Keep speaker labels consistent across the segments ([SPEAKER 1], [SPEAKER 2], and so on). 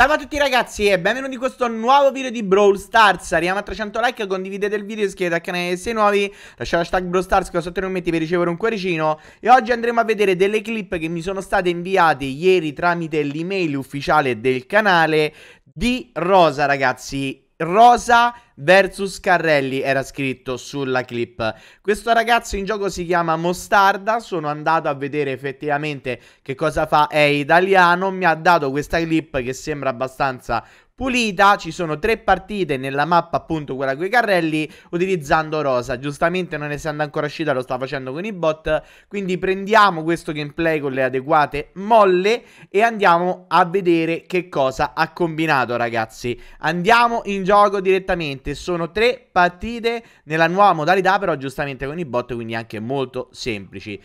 [SPEAKER 1] Salve a tutti ragazzi e benvenuti in questo nuovo video di Brawl Stars Arriviamo a 300 like, condividete il video, iscrivetevi al canale se sei nuovi Lasciate hashtag Brawl Stars qua sotto i commenti per ricevere un cuoricino E oggi andremo a vedere delle clip che mi sono state inviate ieri tramite l'email ufficiale del canale di Rosa ragazzi Rosa versus Carrelli era scritto sulla clip. Questo ragazzo in gioco si chiama Mostarda, sono andato a vedere effettivamente che cosa fa, è italiano, mi ha dato questa clip che sembra abbastanza pulita. Ci sono tre partite nella mappa, appunto, quella con i carrelli, utilizzando Rosa. Giustamente, non essendo ancora uscita, lo sta facendo con i bot. Quindi prendiamo questo gameplay con le adeguate molle e andiamo a vedere che cosa ha combinato, ragazzi. Andiamo in gioco direttamente. Sono tre partite nella nuova modalità, però giustamente con i bot, quindi anche molto semplici.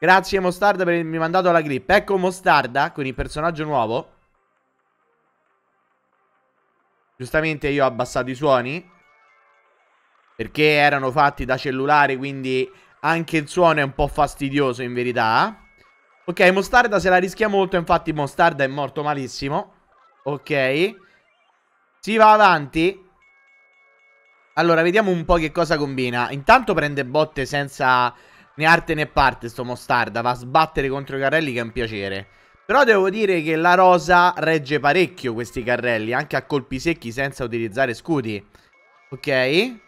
[SPEAKER 1] Grazie Mostarda per avermi mandato la grip. Ecco Mostarda con il personaggio nuovo. Giustamente io ho abbassato i suoni. Perché erano fatti da cellulare, quindi anche il suono è un po' fastidioso in verità. Ok, Mostarda se la rischia molto, infatti Mostarda è morto malissimo. Ok. Si va avanti. Allora, vediamo un po' che cosa combina. Intanto prende botte senza né arte né parte sto Mostarda. Va a sbattere contro i carrelli che è un piacere. Però devo dire che la rosa regge parecchio questi carrelli, anche a colpi secchi senza utilizzare scudi. Ok. Si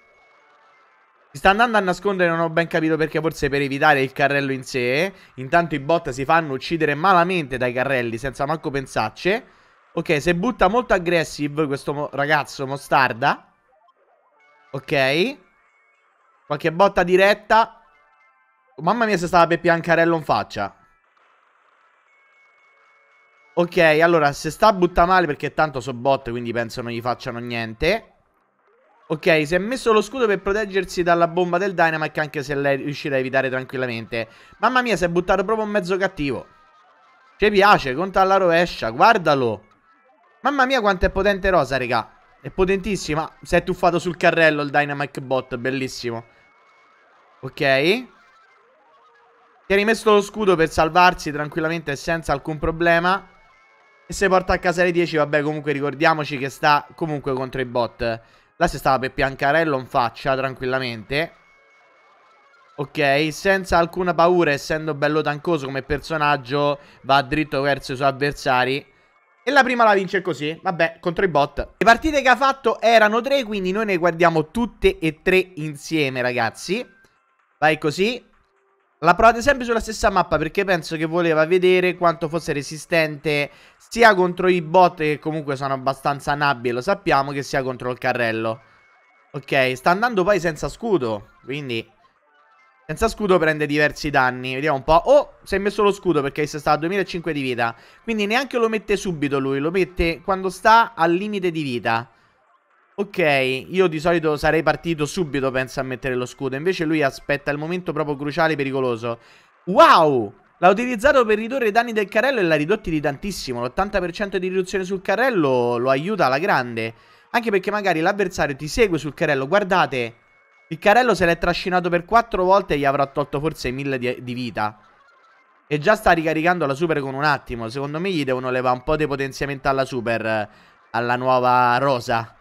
[SPEAKER 1] sta andando a nascondere, non ho ben capito perché, forse per evitare il carrello in sé. Intanto i bot si fanno uccidere malamente dai carrelli, senza manco pensacce. Ok, se butta molto aggressive questo mo ragazzo mostarda. Ok. Qualche botta diretta. Mamma mia se stava per piancarello in faccia. Ok, allora, se sta butta male perché tanto so bot, quindi penso non gli facciano niente. Ok, si è messo lo scudo per proteggersi dalla bomba del Dynamite, anche se lei riuscirà a evitare tranquillamente. Mamma mia, si è buttato proprio un mezzo cattivo. Ci piace, conta alla rovescia, guardalo. Mamma mia quanto è potente Rosa, raga. È potentissima. Si è tuffato sul carrello il Dynamite Bot, bellissimo. Ok. Si è rimesso lo scudo per salvarsi tranquillamente senza alcun problema. E se porta a casa le 10, vabbè, comunque ricordiamoci che sta comunque contro i bot. Là si stava per Piancarello in faccia, tranquillamente. Ok, senza alcuna paura, essendo bello tancoso come personaggio, va dritto verso i suoi avversari. E la prima la vince così, vabbè, contro i bot. Le partite che ha fatto erano tre, quindi noi ne guardiamo tutte e tre insieme, ragazzi. Vai così. La provate sempre sulla stessa mappa perché penso che voleva vedere quanto fosse resistente sia contro i bot che comunque sono abbastanza nabbi lo sappiamo che sia contro il carrello. Ok, sta andando poi senza scudo, quindi senza scudo prende diversi danni, vediamo un po'. Oh, si è messo lo scudo perché si sta a 2005 di vita, quindi neanche lo mette subito lui, lo mette quando sta al limite di vita. Ok, io di solito sarei partito subito, penso, a mettere lo scudo. Invece lui aspetta il momento proprio cruciale e pericoloso. Wow! L'ha utilizzato per ridurre i danni del carrello e l'ha ridotti di tantissimo. L'80% di riduzione sul carrello lo aiuta alla grande. Anche perché magari l'avversario ti segue sul carrello. Guardate, il carrello se l'è trascinato per 4 volte e gli avrà tolto forse 1000 di, di vita. E già sta ricaricando la super con un attimo. Secondo me gli devono levare un po' di potenziamento alla super. Alla nuova rosa.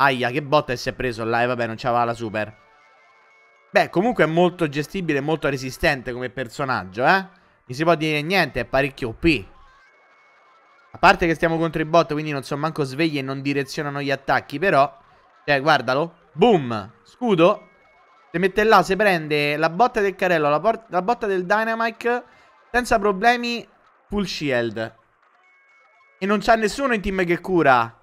[SPEAKER 1] Aia, che botta si è preso là. E eh, vabbè, non c'aveva la super. Beh, comunque è molto gestibile, molto resistente come personaggio, eh. Mi si può dire niente, è parecchio OP. A parte che stiamo contro i bot, quindi non sono manco svegli e non direzionano gli attacchi, però... Cioè, guardalo. Boom! Scudo. Se mette là, se prende la botta del carello, la, la botta del Dynamite, senza problemi, full shield. E non c'ha nessuno in team che cura.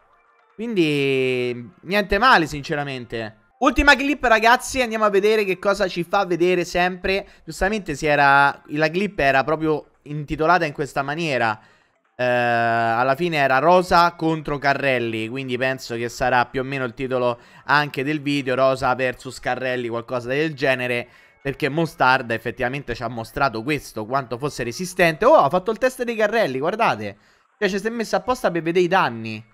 [SPEAKER 1] Quindi niente male sinceramente Ultima clip ragazzi, andiamo a vedere che cosa ci fa vedere sempre Giustamente si era, la clip era proprio intitolata in questa maniera eh, Alla fine era Rosa contro Carrelli Quindi penso che sarà più o meno il titolo anche del video Rosa versus Carrelli, qualcosa del genere perché Mostarda effettivamente ci ha mostrato questo, quanto fosse resistente. Oh, ha fatto il test dei carrelli, guardate. Cioè, ci si è messo apposta per vedere i danni.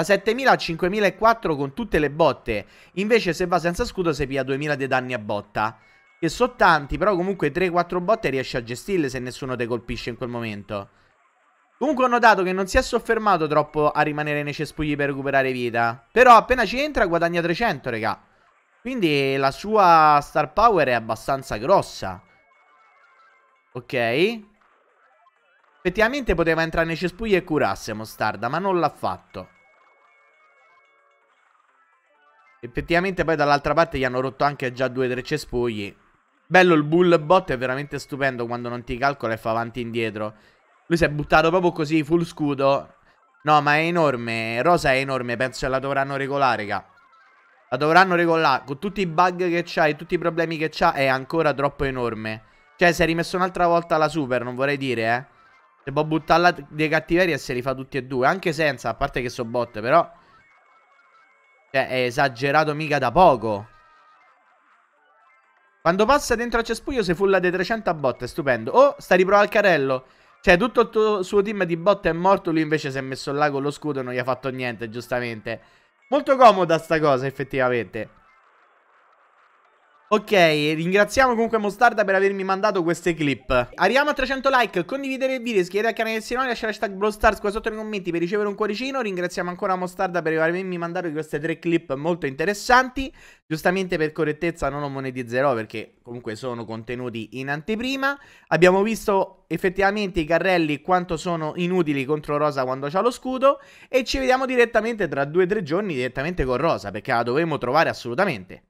[SPEAKER 1] Da 7000 a 5004 con tutte le botte. Invece se va senza scudo si piglia 2000 di danni a botta. Che so tanti, però comunque 3-4 botte riesci a gestirle se nessuno te colpisce in quel momento. Comunque ho notato che non si è soffermato troppo a rimanere nei cespugli per recuperare vita. Però appena ci entra guadagna 300, raga. Quindi la sua star power è abbastanza grossa. Ok. Effettivamente poteva entrare nei cespugli e curasse Mostarda, ma non l'ha fatto. Effettivamente poi dall'altra parte gli hanno rotto anche già due o tre cespugli. Bello il bull bot è veramente stupendo quando non ti calcola e fa avanti e indietro. Lui si è buttato proprio così, full scudo. No, ma è enorme. Rosa è enorme, penso che la dovranno regolare, raga. La dovranno regolare. Con tutti i bug che c'ha e tutti i problemi che c'ha è ancora troppo enorme. Cioè, si è rimesso un'altra volta la super, non vorrei dire, eh. Se può buttarla dei cattiveri e se li fa tutti e due. Anche senza, a parte che so bot, però... Cioè, è esagerato mica da poco. Quando passa dentro al cespuglio si fulla dei 300 a botte, stupendo. Oh, sta riprovando al carrello. Cioè, tutto il tuo, suo team di botte è morto, lui invece si è messo là con lo scudo e non gli ha fatto niente, giustamente. Molto comoda sta cosa, effettivamente. Ok, ringraziamo comunque Mostarda per avermi mandato queste clip. Arriviamo a 300 like, condividere il video, iscrivetevi al canale se no, lasciare hashtag BroStars qua sotto nei commenti per ricevere un cuoricino. Ringraziamo ancora Mostarda per avermi mandato queste tre clip molto interessanti. Giustamente per correttezza non lo monetizzerò perché comunque sono contenuti in anteprima. Abbiamo visto effettivamente i carrelli quanto sono inutili contro Rosa quando c'ha lo scudo e ci vediamo direttamente tra 2-3 giorni direttamente con Rosa perché la dovremo trovare assolutamente.